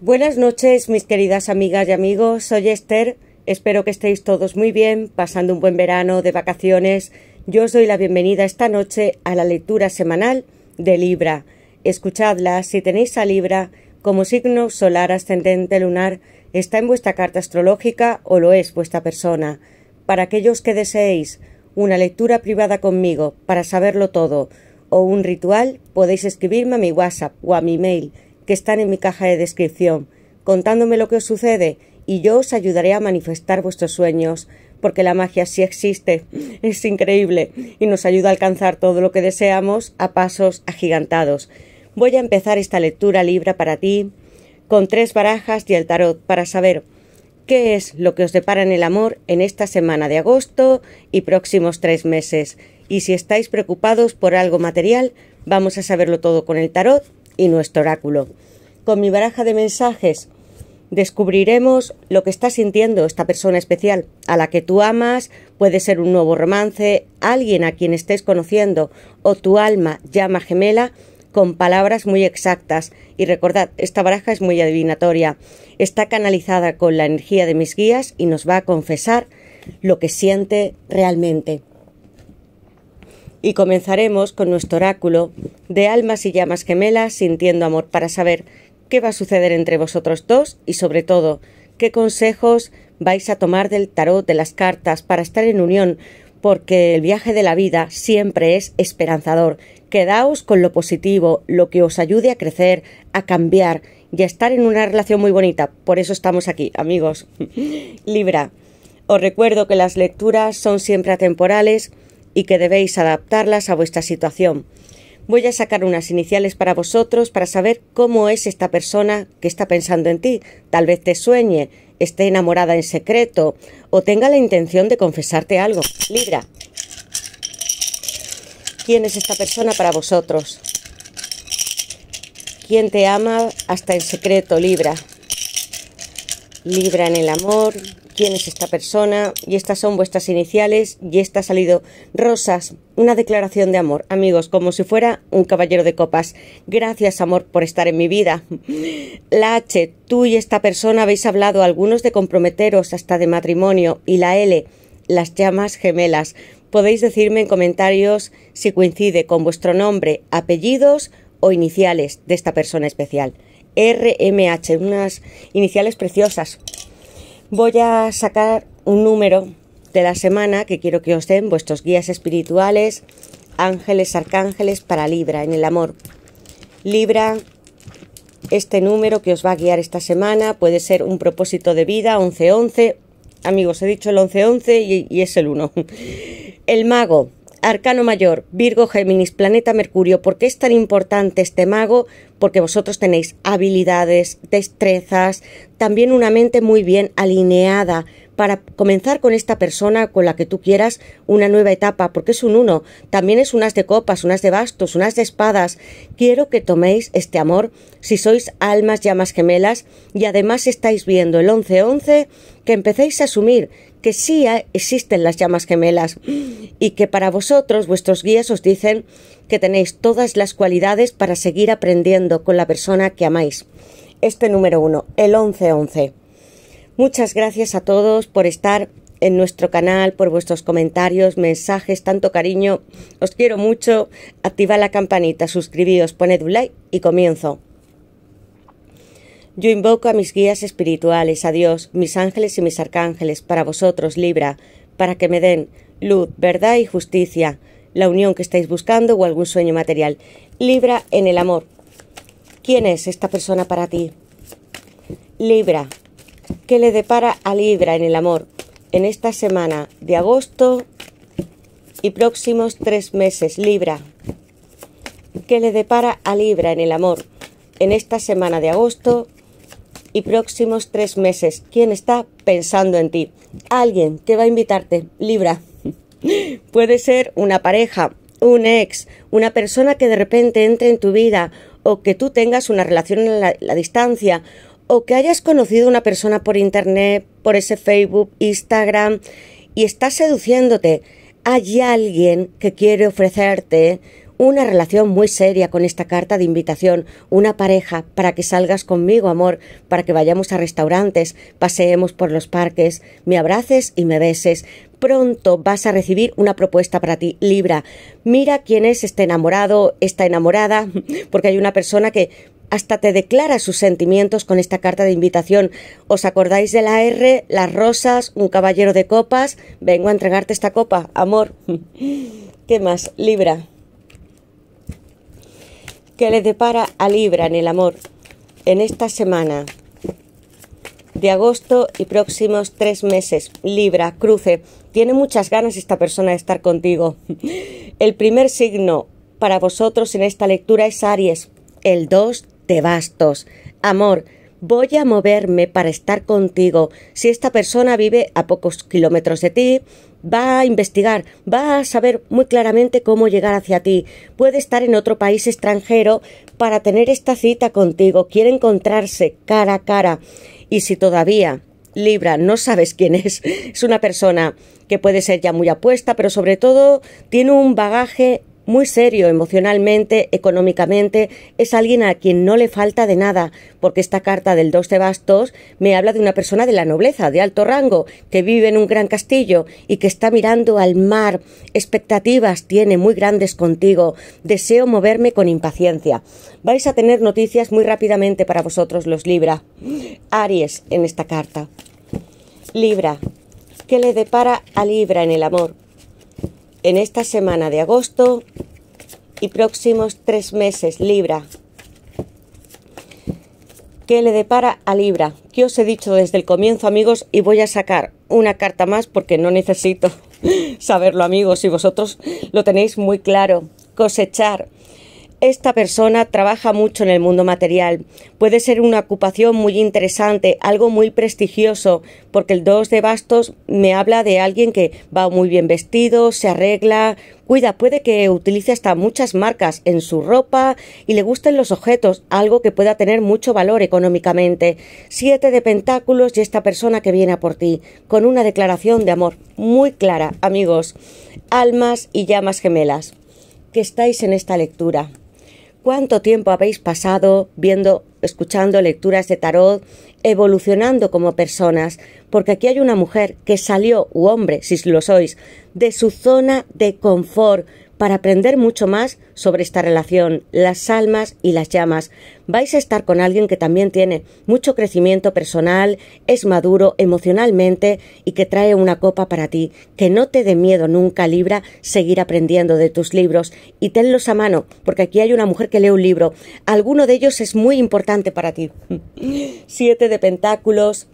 Buenas noches, mis queridas amigas y amigos. Soy Esther. Espero que estéis todos muy bien, pasando un buen verano de vacaciones. Yo os doy la bienvenida esta noche a la lectura semanal de Libra. Escuchadla si tenéis a Libra como signo solar ascendente lunar, está en vuestra carta astrológica o lo es vuestra persona. Para aquellos que deseéis una lectura privada conmigo para saberlo todo o un ritual, podéis escribirme a mi WhatsApp o a mi mail que están en mi caja de descripción, contándome lo que os sucede y yo os ayudaré a manifestar vuestros sueños, porque la magia sí existe, es increíble y nos ayuda a alcanzar todo lo que deseamos a pasos agigantados. Voy a empezar esta lectura libra para ti con tres barajas y el tarot para saber qué es lo que os depara en el amor en esta semana de agosto y próximos tres meses. Y si estáis preocupados por algo material, vamos a saberlo todo con el tarot y nuestro oráculo. Con mi baraja de mensajes descubriremos lo que está sintiendo esta persona especial, a la que tú amas, puede ser un nuevo romance, alguien a quien estés conociendo o tu alma llama gemela con palabras muy exactas. Y recordad, esta baraja es muy adivinatoria. Está canalizada con la energía de mis guías y nos va a confesar lo que siente realmente y comenzaremos con nuestro oráculo de almas y llamas gemelas sintiendo amor para saber qué va a suceder entre vosotros dos y sobre todo qué consejos vais a tomar del tarot de las cartas para estar en unión porque el viaje de la vida siempre es esperanzador. Quedaos con lo positivo, lo que os ayude a crecer, a cambiar y a estar en una relación muy bonita. Por eso estamos aquí, amigos. Libra. Os recuerdo que las lecturas son siempre atemporales y que debéis adaptarlas a vuestra situación. Voy a sacar unas iniciales para vosotros para saber cómo es esta persona que está pensando en ti. Tal vez te sueñe, esté enamorada en secreto o tenga la intención de confesarte algo. Libra. ¿Quién es esta persona para vosotros? ¿Quién te ama hasta en secreto, Libra? Libra en el amor, quién es esta persona y estas son vuestras iniciales y esta ha salido rosas, una declaración de amor, amigos, como si fuera un caballero de copas. Gracias, amor, por estar en mi vida. La H, tú y esta persona habéis hablado algunos de comprometeros hasta de matrimonio y la L, las llamas gemelas. Podéis decirme en comentarios si coincide con vuestro nombre, apellidos o iniciales de esta persona especial. RMH, unas iniciales preciosas voy a sacar un número de la semana que quiero que os den vuestros guías espirituales, ángeles, arcángeles para Libra en el amor. Libra, este número que os va a guiar esta semana puede ser un propósito de vida, 1111. Amigos, he dicho el 1111 y, y es el 1. El mago, Arcano Mayor, Virgo, Géminis, Planeta Mercurio, ¿por qué es tan importante este mago? Porque vosotros tenéis habilidades, destrezas, también una mente muy bien alineada para comenzar con esta persona, con la que tú quieras, una nueva etapa, porque es un uno, también es unas de copas, unas de bastos, unas de espadas. Quiero que toméis este amor si sois almas llamas gemelas y además estáis viendo el 11-11 que empecéis a asumir que sí existen las llamas gemelas y que para vosotros vuestros guías os dicen que tenéis todas las cualidades para seguir aprendiendo con la persona que amáis. Este número uno, el 1111. Muchas gracias a todos por estar en nuestro canal, por vuestros comentarios, mensajes, tanto cariño. Os quiero mucho. Activa la campanita, suscribíos, poned un like y comienzo. Yo invoco a mis guías espirituales, a Dios, mis ángeles y mis arcángeles, para vosotros, Libra, para que me den luz, verdad y justicia, la unión que estáis buscando o algún sueño material. Libra en el amor. ¿Quién es esta persona para ti? Libra. ¿Qué le depara a Libra en el amor en esta semana de agosto y próximos tres meses? Libra. ¿Qué le depara a Libra en el amor en esta semana de agosto y próximos tres meses. ¿Quién está pensando en ti? Alguien que va a invitarte, Libra. Puede ser una pareja, un ex, una persona que de repente entre en tu vida o que tú tengas una relación a la, distancia o que hayas conocido una persona por internet, por ese Facebook, Instagram y está seduciéndote. Hay alguien que quiere ofrecerte una relación muy seria con esta carta de invitación, una pareja, para que salgas conmigo, amor, para que vayamos a restaurantes, paseemos por los parques, me abraces y me beses. Pronto vas a recibir una propuesta para ti, Libra. Mira quién es este enamorado, esta enamorada, porque hay una persona que hasta te declara sus sentimientos con esta carta de invitación. ¿Os acordáis de la R, las rosas, un caballero de copas? Vengo a entregarte esta copa, amor. ¿Qué más, Libra? que le depara a Libra en el amor en esta semana de agosto y próximos tres meses. Libra, cruce. Tiene muchas ganas esta persona de estar contigo. El primer signo para vosotros en esta lectura es Aries. El 2 de bastos. Amor, voy a moverme para estar contigo. Si esta persona vive a pocos kilómetros de ti, va a investigar, va a saber muy claramente cómo llegar hacia ti, puede estar en otro país extranjero para tener esta cita contigo, quiere encontrarse cara a cara y si todavía Libra, no sabes quién es. Es una persona que puede ser ya muy apuesta, pero sobre todo tiene un bagaje muy serio emocionalmente, económicamente, es alguien a quien no le falta de nada, porque esta carta del 2 de bastos me habla de una persona de la nobleza, de alto rango, que vive en un gran castillo y que está mirando al mar, expectativas tiene muy grandes contigo, deseo moverme con impaciencia. Vais a tener noticias muy rápidamente para vosotros los Libra. Aries en esta carta. Libra, ¿qué le depara a Libra en el amor? en esta semana de agosto y próximos tres meses, Libra. ¿Qué le depara a Libra? Que os he dicho desde el comienzo, amigos, y voy a sacar una carta más porque no necesito saberlo, amigos, y vosotros lo tenéis muy claro. Cosechar esta persona trabaja mucho en el mundo material. Puede ser una ocupación muy interesante, algo muy prestigioso, porque el 2 de bastos me habla de alguien que va muy bien vestido, se arregla, cuida, puede que utilice hasta muchas marcas en su ropa y le gusten los objetos, algo que pueda tener mucho valor económicamente. Siete de pentáculos y esta persona que viene a por ti, con una declaración de amor muy clara, amigos, almas y llamas gemelas, que estáis en esta lectura cuánto tiempo habéis pasado viendo, escuchando lecturas de tarot, evolucionando como personas, porque aquí hay una mujer que salió, u hombre, si lo sois, de su zona de confort, para aprender mucho más sobre esta relación, las almas y las llamas. Vais a estar con alguien que también tiene mucho crecimiento personal, es maduro emocionalmente y que trae una copa para ti. Que no te dé miedo nunca, Libra, seguir aprendiendo de tus libros y tenlos a mano, porque aquí hay una mujer que lee un libro. Alguno de ellos es muy importante para ti. Siete de Pentáculos.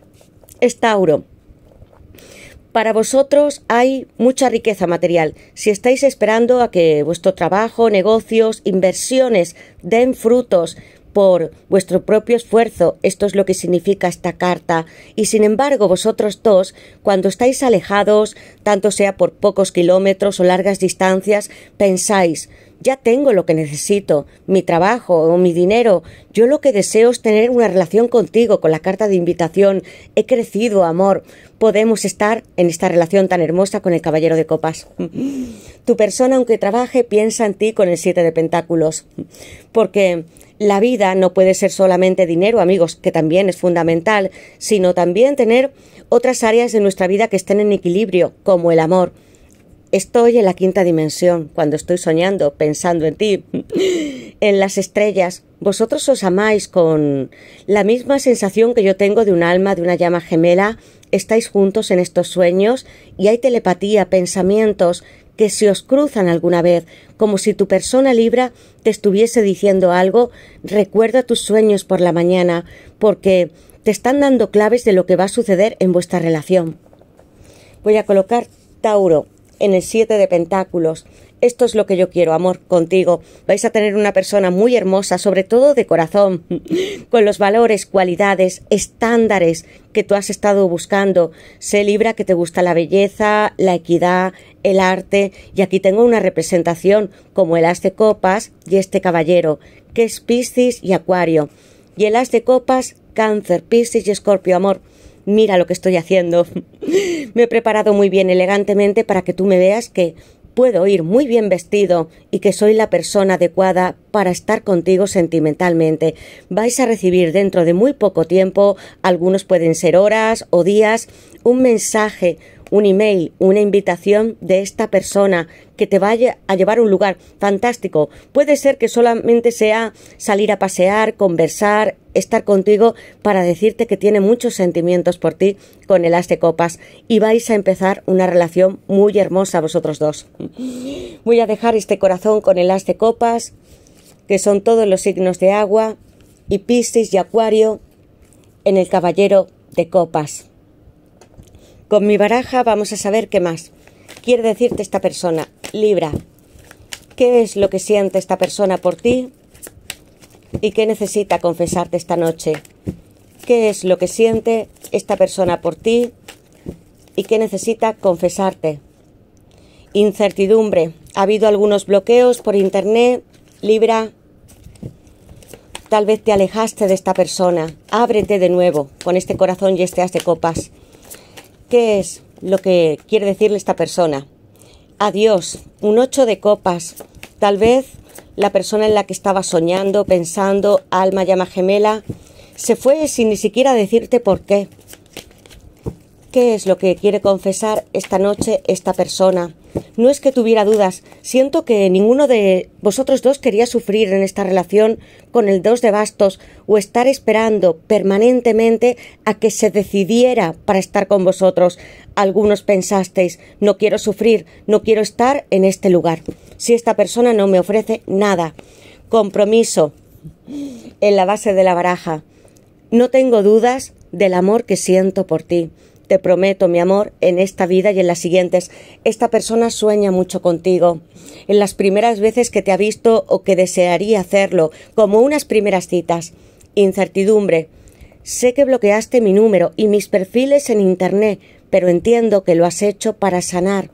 Es Tauro. Para vosotros hay mucha riqueza material. Si estáis esperando a que vuestro trabajo, negocios, inversiones den frutos por vuestro propio esfuerzo, esto es lo que significa esta carta. Y sin embargo, vosotros dos, cuando estáis alejados, tanto sea por pocos kilómetros o largas distancias, pensáis ya tengo lo que necesito, mi trabajo o mi dinero. Yo lo que deseo es tener una relación contigo con la carta de invitación. He crecido, amor. Podemos estar en esta relación tan hermosa con el caballero de copas. tu persona, aunque trabaje, piensa en ti con el siete de pentáculos. Porque la vida no puede ser solamente dinero, amigos, que también es fundamental, sino también tener otras áreas de nuestra vida que estén en equilibrio, como el amor Estoy en la quinta dimensión cuando estoy soñando, pensando en ti, en las estrellas. Vosotros os amáis con la misma sensación que yo tengo de un alma, de una llama gemela. Estáis juntos en estos sueños y hay telepatía, pensamientos que se os cruzan alguna vez, como si tu persona libra te estuviese diciendo algo, recuerda tus sueños por la mañana, porque te están dando claves de lo que va a suceder en vuestra relación. Voy a colocar Tauro en el 7 de Pentáculos. Esto es lo que yo quiero, amor, contigo. Vais a tener una persona muy hermosa, sobre todo de corazón, con los valores, cualidades, estándares que tú has estado buscando. Sé libra que te gusta la belleza, la equidad, el arte, y aquí tengo una representación como el as de copas y este caballero, que es Piscis y Acuario. Y el as de copas, Cáncer, Piscis y Escorpio, amor mira lo que estoy haciendo. me he preparado muy bien elegantemente para que tú me veas que puedo ir muy bien vestido y que soy la persona adecuada para estar contigo sentimentalmente. Vais a recibir dentro de muy poco tiempo, algunos pueden ser horas o días, un mensaje, un email, una invitación de esta persona que te vaya a llevar a un lugar fantástico. Puede ser que solamente sea salir a pasear, conversar, estar contigo para decirte que tiene muchos sentimientos por ti con el as de copas y vais a empezar una relación muy hermosa vosotros dos. Voy a dejar este corazón con el as de copas, que son todos los signos de agua, y Piscis y Acuario en el caballero de copas. Con mi baraja vamos a saber qué más quiere decirte esta persona. Libra, ¿qué es lo que siente esta persona por ti? ¿Y qué necesita confesarte esta noche? ¿Qué es lo que siente esta persona por ti? ¿Y qué necesita confesarte? Incertidumbre. Ha habido algunos bloqueos por internet. Libra, tal vez te alejaste de esta persona. Ábrete de nuevo con este corazón y este as de copas. ¿Qué es lo que quiere decirle esta persona? Adiós, un ocho de copas. Tal vez la persona en la que estaba soñando, pensando, alma llama gemela, se fue sin ni siquiera decirte por qué. ¿Qué es lo que quiere confesar esta noche esta persona? No es que tuviera dudas, siento que ninguno de vosotros dos quería sufrir en esta relación con el dos de bastos o estar esperando permanentemente a que se decidiera para estar con vosotros. Algunos pensasteis, no quiero sufrir, no quiero estar en este lugar. Si esta persona no me ofrece nada, compromiso en la base de la baraja. No tengo dudas del amor que siento por ti. Te prometo, mi amor, en esta vida y en las siguientes, esta persona sueña mucho contigo. En las primeras veces que te ha visto o que desearía hacerlo, como unas primeras citas. Incertidumbre. Sé que bloqueaste mi número y mis perfiles en Internet, pero entiendo que lo has hecho para sanar.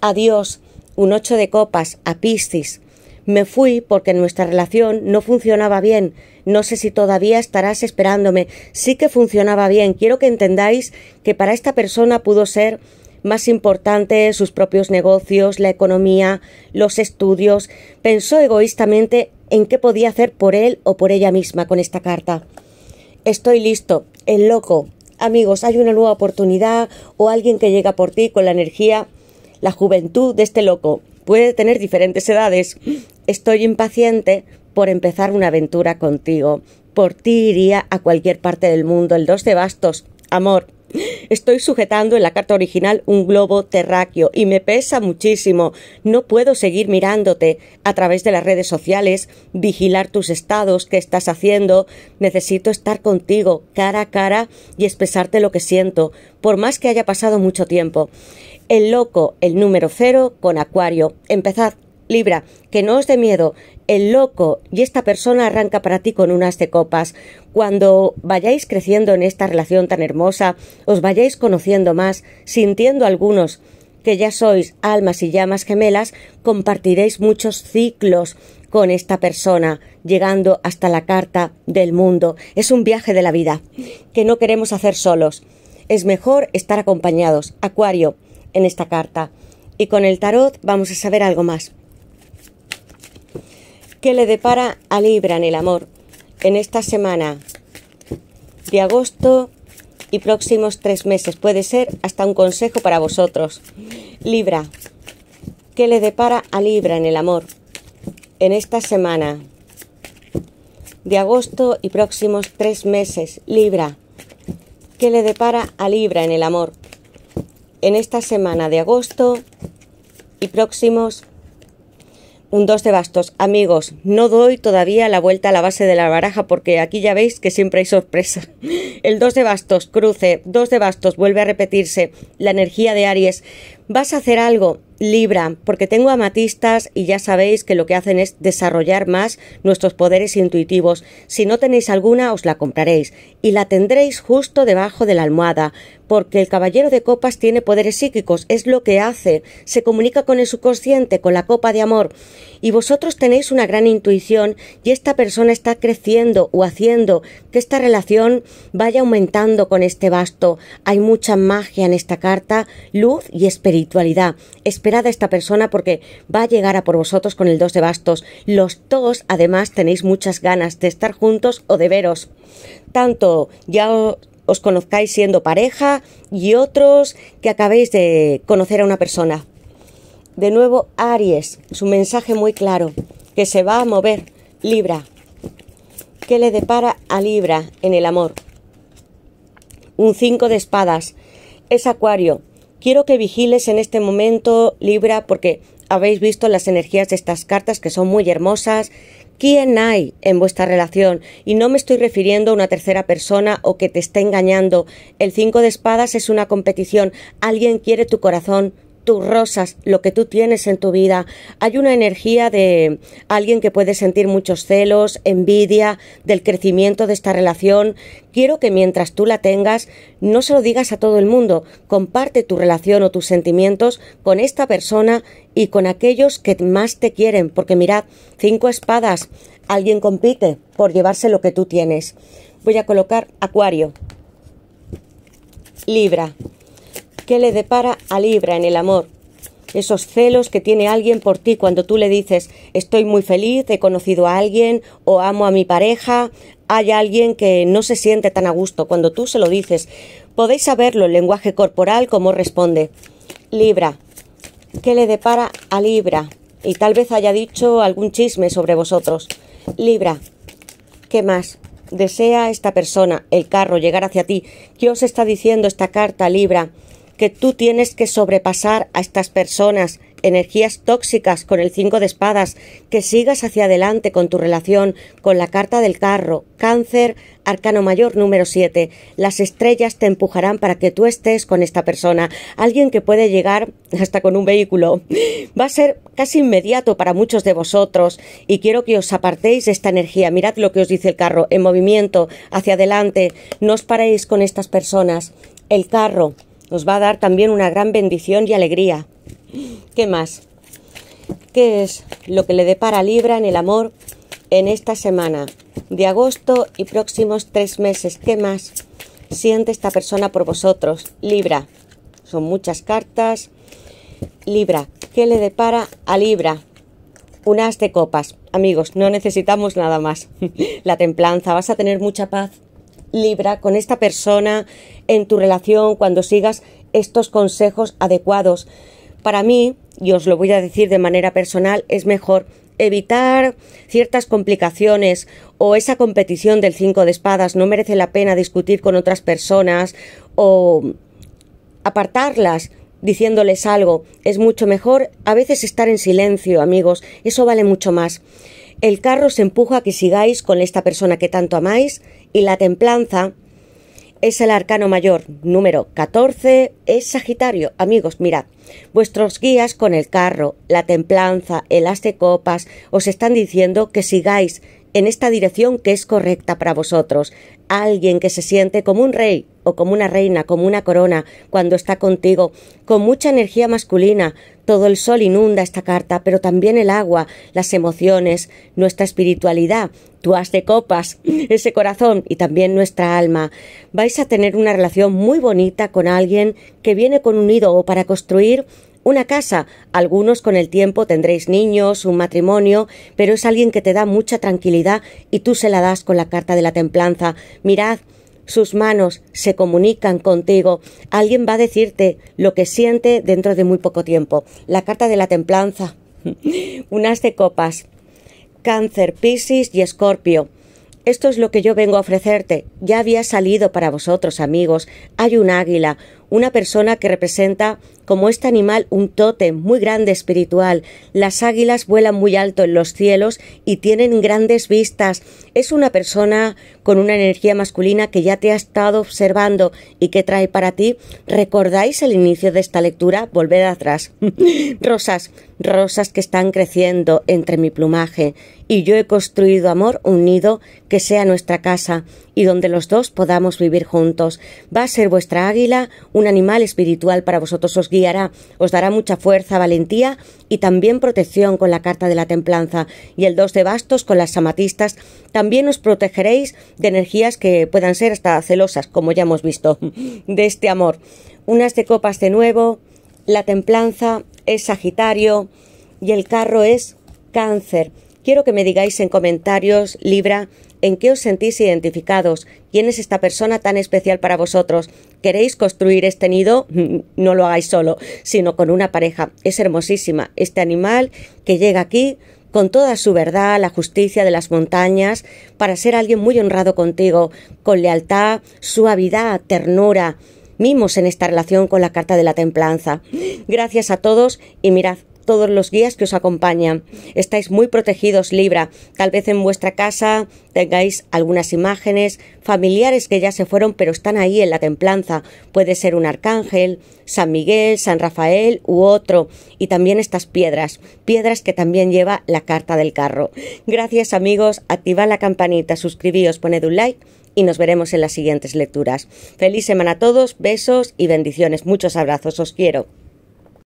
Adiós. Un ocho de copas a Piscis. Me fui porque nuestra relación no funcionaba bien. No sé si todavía estarás esperándome. Sí que funcionaba bien. Quiero que entendáis que para esta persona pudo ser más importante sus propios negocios, la economía, los estudios. Pensó egoístamente en qué podía hacer por él o por ella misma con esta carta. Estoy listo, el loco. Amigos, hay una nueva oportunidad o alguien que llega por ti con la energía, la juventud de este loco puede tener diferentes edades. Estoy impaciente por empezar una aventura contigo. Por ti iría a cualquier parte del mundo el 2 de bastos. Amor, estoy sujetando en la carta original un globo terráqueo y me pesa muchísimo. No puedo seguir mirándote a través de las redes sociales, vigilar tus estados, qué estás haciendo. Necesito estar contigo cara a cara y expresarte lo que siento, por más que haya pasado mucho tiempo. El loco, el número cero con Acuario. Empezad Libra, que no os dé miedo, el loco y esta persona arranca para ti con unas de copas. Cuando vayáis creciendo en esta relación tan hermosa, os vayáis conociendo más, sintiendo algunos que ya sois almas y llamas gemelas, compartiréis muchos ciclos con esta persona, llegando hasta la carta del mundo. Es un viaje de la vida que no queremos hacer solos. Es mejor estar acompañados. Acuario, en esta carta. Y con el tarot vamos a saber algo más. ¿Qué le depara a Libra en el amor en esta semana de agosto y próximos tres meses. Puede ser hasta un consejo para vosotros. Libra, ¿qué le depara a Libra en el amor en esta semana de agosto y próximos tres meses? Libra, ¿qué le depara a Libra en el amor en esta semana de agosto y próximos un 2 de bastos. Amigos, no doy todavía la vuelta a la base de la baraja porque aquí ya veis que siempre hay sorpresa. El 2 de bastos, cruce, 2 de bastos, vuelve a repetirse. La energía de Aries. Vas a hacer algo, Libra, porque tengo amatistas y ya sabéis que lo que hacen es desarrollar más nuestros poderes intuitivos. Si no tenéis alguna, os la compraréis y la tendréis justo debajo de la almohada porque el caballero de copas tiene poderes psíquicos, es lo que hace, se comunica con el subconsciente, con la copa de amor, y vosotros tenéis una gran intuición y esta persona está creciendo o haciendo que esta relación vaya aumentando con este basto. Hay mucha magia en esta carta, luz y espiritualidad. Esperad a esta persona porque va a llegar a por vosotros con el dos de bastos. Los dos además tenéis muchas ganas de estar juntos o de veros. Tanto ya os os conozcáis siendo pareja y otros que acabéis de conocer a una persona. De nuevo, Aries, su mensaje muy claro, que se va a mover. Libra, ¿qué le depara a Libra en el amor? Un 5 de espadas. Es Acuario. Quiero que vigiles en este momento, Libra, porque habéis visto las energías de estas cartas que son muy hermosas, ¿Quién hay en vuestra relación? Y no me estoy refiriendo a una tercera persona o que te esté engañando. El cinco de espadas es una competición. Alguien quiere tu corazón, tus rosas, lo que tú tienes en tu vida. Hay una energía de alguien que puede sentir muchos celos, envidia, del crecimiento de esta relación. Quiero que mientras tú la tengas, no se lo digas a todo el mundo. Comparte tu relación o tus sentimientos con esta persona y con aquellos que más te quieren. Porque mirad, cinco espadas. Alguien compite por llevarse lo que tú tienes. Voy a colocar Acuario. Libra. ¿Qué le depara a Libra en el amor? Esos celos que tiene alguien por ti cuando tú le dices estoy muy feliz, he conocido a alguien o amo a mi pareja, hay alguien que no se siente tan a gusto cuando tú se lo dices. Podéis saberlo, en lenguaje corporal, cómo responde. Libra. ¿Qué le depara a Libra? Y tal vez haya dicho algún chisme sobre vosotros. Libra. ¿Qué más? ¿Desea esta persona, el carro, llegar hacia ti? ¿Qué os está diciendo esta carta, Libra? que tú tienes que sobrepasar a estas personas, energías tóxicas con el cinco de espadas, que sigas hacia adelante con tu relación con la carta del carro, cáncer, arcano mayor número 7. Las estrellas te empujarán para que tú estés con esta persona, alguien que puede llegar hasta con un vehículo. Va a ser casi inmediato para muchos de vosotros y quiero que os apartéis de esta energía. Mirad lo que os dice el carro, en movimiento, hacia adelante. No os paréis con estas personas. El carro nos va a dar también una gran bendición y alegría. ¿Qué más? ¿Qué es lo que le depara Libra en el amor en esta semana de agosto y próximos tres meses? ¿Qué más siente esta persona por vosotros? Libra. Son muchas cartas. Libra. ¿Qué le depara a Libra? Unas de copas. Amigos, no necesitamos nada más. La templanza. Vas a tener mucha paz. Libra con esta persona en tu relación cuando sigas estos consejos adecuados. Para mí, y os lo voy a decir de manera personal, es mejor evitar ciertas complicaciones o esa competición del cinco de espadas no merece la pena discutir con otras personas o apartarlas diciéndoles algo. Es mucho mejor a veces estar en silencio, amigos. Eso vale mucho más. El carro se empuja a que sigáis con esta persona que tanto amáis y la templanza es el arcano mayor, número 14, es Sagitario. Amigos, mirad, vuestros guías con el carro, la templanza, el as de copas, os están diciendo que sigáis en esta dirección que es correcta para vosotros. Alguien que se siente como un rey, o como una reina, como una corona, cuando está contigo, con mucha energía masculina. Todo el sol inunda esta carta, pero también el agua, las emociones, nuestra espiritualidad, tú has de copas, ese corazón y también nuestra alma. Vais a tener una relación muy bonita con alguien que viene con un nido o para construir una casa. Algunos con el tiempo tendréis niños, un matrimonio, pero es alguien que te da mucha tranquilidad y tú se la das con la carta de la templanza. Mirad, sus manos se comunican contigo. Alguien va a decirte lo que siente dentro de muy poco tiempo. La carta de la templanza. Unas de copas. Cáncer, Piscis y Escorpio. Esto es lo que yo vengo a ofrecerte. Ya había salido para vosotros, amigos. Hay un águila, una persona que representa como este animal un tótem muy grande espiritual. Las águilas vuelan muy alto en los cielos y tienen grandes vistas. Es una persona con una energía masculina que ya te ha estado observando y que trae para ti. ¿Recordáis el inicio de esta lectura? Volved atrás. rosas, rosas que están creciendo entre mi plumaje y yo he construido amor un nido que sea nuestra casa y donde los dos podamos vivir juntos. Va a ser vuestra águila un animal espiritual para vosotros, os guiará, os dará mucha fuerza, valentía y también protección con la carta de la templanza y el dos de bastos con las amatistas... También os protegeréis de energías que puedan ser hasta celosas, como ya hemos visto, de este amor. Unas de copas de nuevo, la templanza es Sagitario y el carro es Cáncer. Quiero que me digáis en comentarios, Libra, en qué os sentís identificados, quién es esta persona tan especial para vosotros. ¿Queréis construir este nido? No lo hagáis solo, sino con una pareja. Es hermosísima este animal que llega aquí con toda su verdad, la justicia de las montañas, para ser alguien muy honrado contigo, con lealtad, suavidad, ternura, mimos en esta relación con la carta de la templanza. Gracias a todos y mirad, todos los guías que os acompañan. Estáis muy protegidos, Libra. Tal vez en vuestra casa tengáis algunas imágenes, familiares que ya se fueron pero están ahí en la templanza. Puede ser un arcángel, San Miguel, San Rafael u otro. Y también estas piedras, piedras que también lleva la carta del carro. Gracias amigos, activad la campanita, suscribíos, poned un like y nos veremos en las siguientes lecturas. Feliz semana a todos, besos y bendiciones. Muchos abrazos, os quiero.